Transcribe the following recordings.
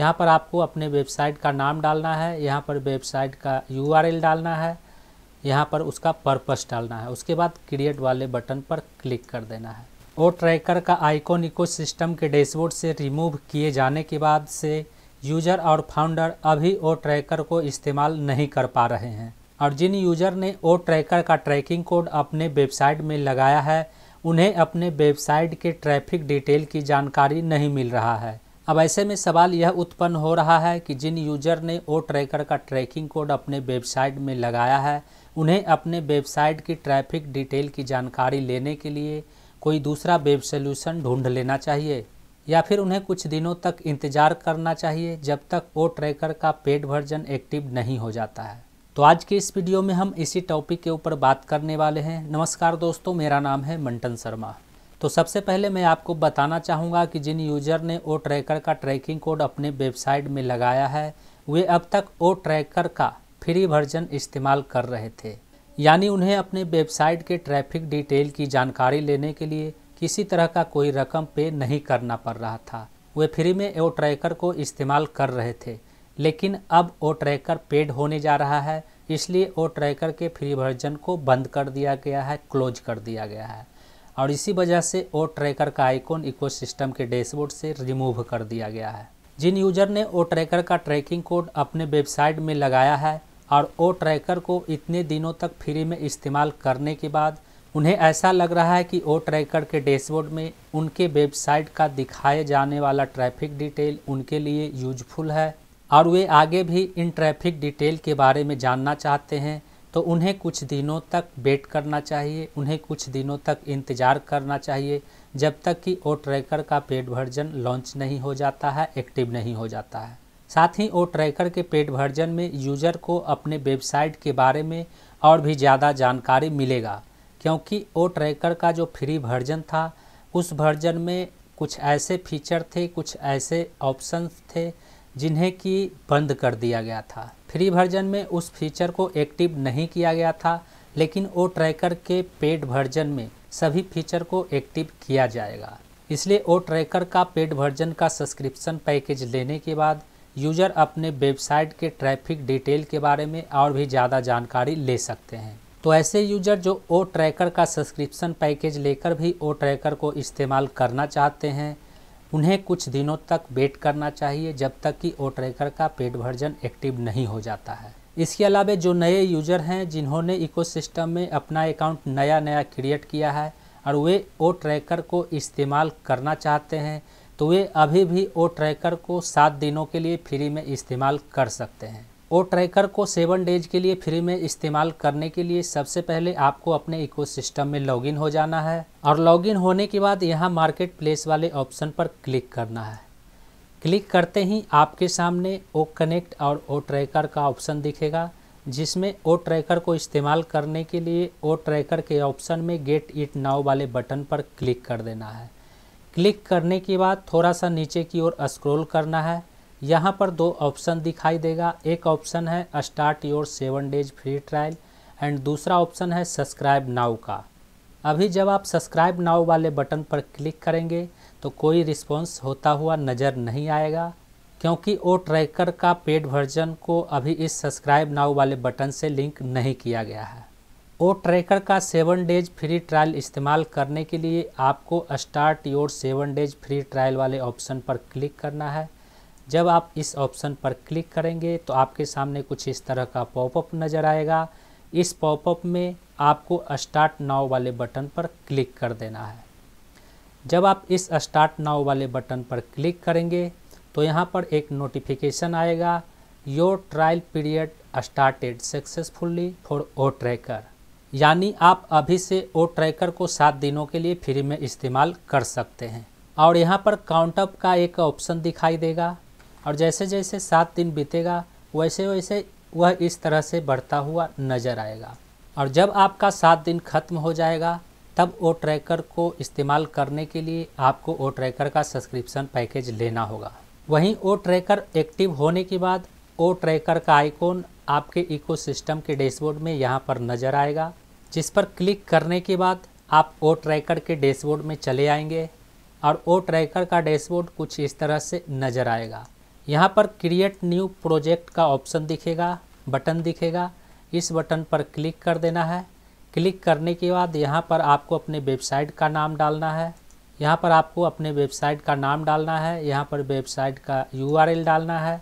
यहाँ पर आपको अपने वेबसाइट का नाम डालना है यहाँ पर वेबसाइट का यू डालना है यहाँ पर उसका पर्पस डालना है उसके बाद क्रिएट वाले बटन पर क्लिक कर देना है ओ ट्रैकर का आइकॉन इको सिस्टम के डैशबोर्ड से रिमूव किए जाने के बाद से यूजर और फाउंडर अभी ओ ट्रैकर को इस्तेमाल नहीं कर पा रहे हैं और जिन यूजर ने ओ ट्रैकर का ट्रैकिंग कोड अपने वेबसाइट में लगाया है उन्हें अपने वेबसाइट के ट्रैफिक डिटेल की जानकारी नहीं मिल रहा है अब ऐसे में सवाल यह उत्पन्न हो रहा है कि जिन यूजर ने ओ ट्रैकर का ट्रैकिंग कोड अपने वेबसाइट में लगाया है उन्हें अपने वेबसाइट की ट्रैफिक डिटेल की जानकारी लेने के लिए कोई दूसरा वेब सोल्यूशन ढूंढ लेना चाहिए या फिर उन्हें कुछ दिनों तक इंतज़ार करना चाहिए जब तक ओ ट्रैकर का पेड वर्जन एक्टिव नहीं हो जाता है तो आज के इस वीडियो में हम इसी टॉपिक के ऊपर बात करने वाले हैं नमस्कार दोस्तों मेरा नाम है मंटन शर्मा तो सबसे पहले मैं आपको बताना चाहूँगा कि जिन यूज़र ने ओ ट्रैकर का ट्रैकिंग कोड अपने वेबसाइट में लगाया है वे अब तक ओ ट्रैकर का फ्री वर्जन इस्तेमाल कर रहे थे यानी उन्हें अपने वेबसाइट के ट्रैफिक डिटेल की जानकारी लेने के लिए किसी तरह का कोई रकम पे नहीं करना पड़ रहा था वे फ्री में ओ ट्रैकर को इस्तेमाल कर रहे थे लेकिन अब ओ ट्रैकर पेड होने जा रहा है इसलिए ओ ट्रैकर के फ्री वर्जन को बंद कर दिया गया है क्लोज कर दिया गया है और इसी वजह से ओ ट्रैकर का आइकॉन इकोसिस्टम के डैशबोर्ड से रिमूव कर दिया गया है जिन यूजर ने ओ ट्रैकर का ट्रैकिंग कोड अपने वेबसाइट में लगाया है और ओ ट्रैकर को इतने दिनों तक फ्री में इस्तेमाल करने के बाद उन्हें ऐसा लग रहा है कि ओ ट्रैकर के डैशबोर्ड में उनके वेबसाइट का दिखाए जाने वाला ट्रैफिक डिटेल उनके लिए यूजफुल है और वे आगे भी इन ट्रैफिक डिटेल के बारे में जानना चाहते हैं तो उन्हें कुछ दिनों तक वेट करना चाहिए उन्हें कुछ दिनों तक इंतज़ार करना चाहिए जब तक कि ओ ट्रैकर का पेड वर्जन लॉन्च नहीं हो जाता है एक्टिव नहीं हो जाता है साथ ही ओ ट्रैकर के पेड वर्जन में यूज़र को अपने वेबसाइट के बारे में और भी ज़्यादा जानकारी मिलेगा क्योंकि ओ ट्रैकर का जो फ्री वर्जन था उस वर्जन में कुछ ऐसे फीचर थे कुछ ऐसे ऑप्शन थे जिन्हें कि बंद कर दिया गया था फ्री वर्जन में उस फीचर को एक्टिव नहीं किया गया था लेकिन ओ ट्रैकर के पेड वर्जन में सभी फीचर को एक्टिव किया जाएगा इसलिए ओ ट्रैकर का पेड वर्जन का सब्सक्रिप्शन पैकेज लेने के बाद यूजर अपने वेबसाइट के ट्रैफिक डिटेल के बारे में और भी ज़्यादा जानकारी ले सकते हैं तो ऐसे यूजर जो ओ ट्रैकर का सब्सक्रिप्शन पैकेज लेकर भी ओ ट्रैकर को इस्तेमाल करना चाहते हैं उन्हें कुछ दिनों तक वेट करना चाहिए जब तक कि ओ ट्रैकर का पेड वर्जन एक्टिव नहीं हो जाता है इसके अलावा जो नए यूज़र हैं जिन्होंने इकोसिस्टम में अपना अकाउंट नया नया क्रिएट किया है और वे ओ ट्रैकर को इस्तेमाल करना चाहते हैं तो वे अभी भी ओ ट्रैकर को सात दिनों के लिए फ्री में इस्तेमाल कर सकते हैं ओ ट्रैकर को सेवन डेज के लिए फ्री में इस्तेमाल करने के लिए सबसे पहले आपको अपने इकोसिस्टम में लॉगिन हो जाना है और लॉगिन होने के बाद यहाँ मार्केट प्लेस वाले ऑप्शन पर क्लिक करना है क्लिक करते ही आपके सामने ओ कनेक्ट और ओ ट्रैकर का ऑप्शन दिखेगा जिसमें ओ ट्रैकर को इस्तेमाल करने के लिए ओ ट्रैकर के ऑप्शन में गेट इट नाव वाले बटन पर क्लिक कर देना है क्लिक करने के बाद थोड़ा सा नीचे की ओर स्क्रोल करना है यहाँ पर दो ऑप्शन दिखाई देगा एक ऑप्शन है start your seven days free trial and दूसरा ऑप्शन है सब्सक्राइब नाउ का अभी जब आप सब्सक्राइब नाउ वाले बटन पर क्लिक करेंगे तो कोई रिस्पॉन्स होता हुआ नज़र नहीं आएगा क्योंकि ओ ट्रैकर का पेड वर्जन को अभी इस सब्सक्राइब नाउ वाले बटन से लिंक नहीं किया गया है ओ ट्रैकर का सेवन डेज फ्री ट्रायल इस्तेमाल करने के लिए आपको start your seven days free trial वाले ऑप्शन पर क्लिक करना है जब आप इस ऑप्शन पर क्लिक करेंगे तो आपके सामने कुछ इस तरह का पॉपअप नज़र आएगा इस पॉपअप में आपको स्टार्ट नाव वाले बटन पर क्लिक कर देना है जब आप इस स्टार्ट नाव वाले बटन पर क्लिक करेंगे तो यहाँ पर एक नोटिफिकेशन आएगा your trial period started successfully for O tracker यानी आप अभी से ओ ट्रैकर को सात दिनों के लिए फ्री में इस्तेमाल कर सकते हैं और यहाँ पर काउंटअप का एक ऑप्शन दिखाई देगा और जैसे जैसे सात दिन बीतेगा वैसे वैसे वह इस तरह से बढ़ता हुआ नज़र आएगा और जब आपका सात दिन खत्म हो जाएगा तब ओ ट्रैकर को इस्तेमाल करने के लिए आपको ओ ट्रैकर का सब्सक्रिप्शन पैकेज लेना होगा वहीं ओ ट्रैकर एक्टिव होने के बाद ओ ट्रैकर का आइकॉन आपके इकोसिस्टम के डैशबोर्ड में यहाँ पर नज़र आएगा जिस पर क्लिक करने के बाद आप ओ ट्रैकर के डैशबोर्ड में चले आएंगे और ओ ट्रैकर का डैशबोर्ड कुछ इस तरह से नज़र आएगा यहाँ पर क्रिएट न्यू प्रोजेक्ट का ऑप्शन दिखेगा बटन दिखेगा इस बटन पर क्लिक कर देना है क्लिक करने के बाद यहाँ पर आपको अपने वेबसाइट का नाम डालना है यहाँ पर आपको अपने वेबसाइट का नाम डालना है यहाँ पर वेबसाइट का यू डालना है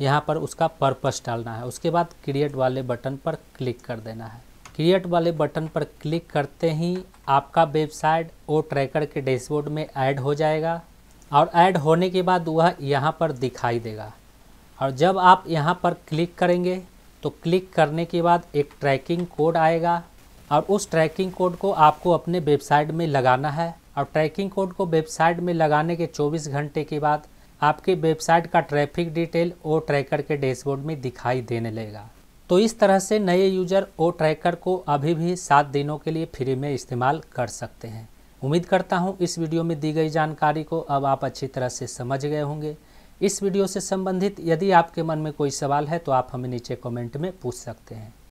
यहाँ पर उसका पर्पस डालना है उसके बाद क्रिएट वाले बटन पर क्लिक कर देना है क्रिएट वाले बटन पर क्लिक करते ही आपका वेबसाइट ओ ट्रैकर के डैशबोर्ड में ऐड हो जाएगा और ऐड होने के बाद वह यहाँ पर दिखाई देगा और जब आप यहाँ पर क्लिक करेंगे तो क्लिक करने के बाद एक ट्रैकिंग कोड आएगा और उस ट्रैकिंग कोड को आपको अपने वेबसाइट में लगाना है और ट्रैकिंग कोड को वेबसाइट में लगाने के 24 घंटे के बाद आपके वेबसाइट का ट्रैफिक डिटेल ओ ट्रैकर के डैशबोर्ड में दिखाई देने लगेगा तो इस तरह से नए यूजर ओ ट्रैकर को अभी भी सात दिनों के लिए फ्री में इस्तेमाल कर सकते हैं उम्मीद करता हूँ इस वीडियो में दी गई जानकारी को अब आप अच्छी तरह से समझ गए होंगे इस वीडियो से संबंधित यदि आपके मन में कोई सवाल है तो आप हमें नीचे कमेंट में पूछ सकते हैं